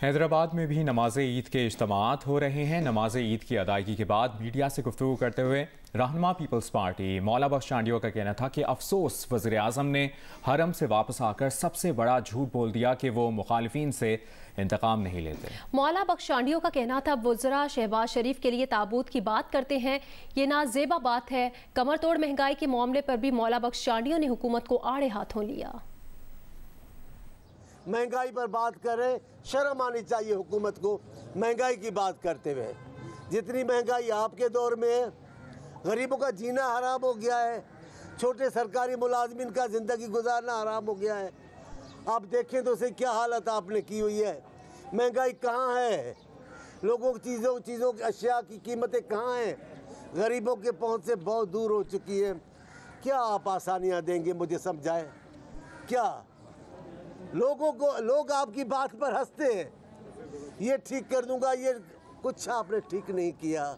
हैदराबाद में भी नमाज ईद के इज्तम हो रहे हैं नमाज ईद की अदायगी के बाद मीडिया से गुफ्तु करते हुए रहनमा पीपल्स पार्टी मौला बख्श चांडियो का कहना था कि अफसोस वज़र अजम ने हरम से वापस आकर सबसे बड़ा झूठ बोल दिया कि वो मुखालफी से इंतकाम नहीं लेते मौला बख्श चांडियो का कहना था वजरा शहबाज शरीफ के लिए ताबूत की बात करते हैं ये नाजेबा बात है कमर तोड़ महंगाई के मामले पर भी मौला बख्श चांडियो ने हुकूमत को आड़े हाथों लिया महंगाई पर बात कर रहे शर्म आनी चाहिए हुकूमत को महंगाई की बात करते हुए जितनी महंगाई आपके दौर में है गरीबों का जीना हराम हो गया है छोटे सरकारी मुलाजमिन का ज़िंदगी गुजारना हराम हो गया है आप देखें तो उसे क्या हालत आपने की हुई है महंगाई कहाँ है लोगों की चीज़ों चीज़ों की अशिया की कीमतें कहाँ हैं गरीबों के पहुँच से बहुत दूर हो चुकी है क्या आप आसानियाँ देंगे मुझे समझाएं क्या लोगों को लोग आपकी बात पर हंसते हैं ये ठीक कर दूंगा ये कुछ आपने ठीक नहीं किया